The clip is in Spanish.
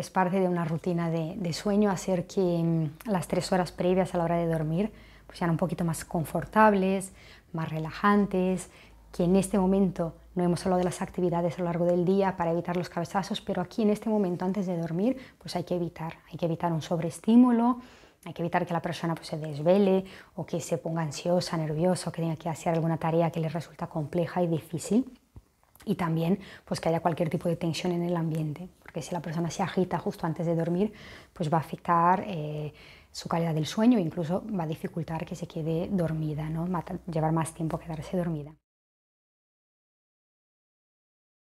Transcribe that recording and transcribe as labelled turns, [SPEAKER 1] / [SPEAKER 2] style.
[SPEAKER 1] es parte de una rutina de, sueño hacer que mm, las tres horas previas a la hora de dormir pues, sean un poquito más confortables, más relajantes, que en este momento no hemos hablado de las actividades a lo largo del día para evitar los cabezazos, pero aquí en este momento antes de dormir pues hay que evitar, hay que evitar un sobreestímulo, hay que evitar que la persona pues, se desvele o que se ponga ansiosa, nerviosa, o que tenga que hacer alguna tarea que le resulta compleja y difícil y también pues que haya cualquier tipo de tensión en el ambiente si la persona se agita justo antes de dormir, pues va a afectar eh, su calidad del sueño, incluso va a dificultar que se quede dormida, ¿no? llevar más tiempo quedarse dormida.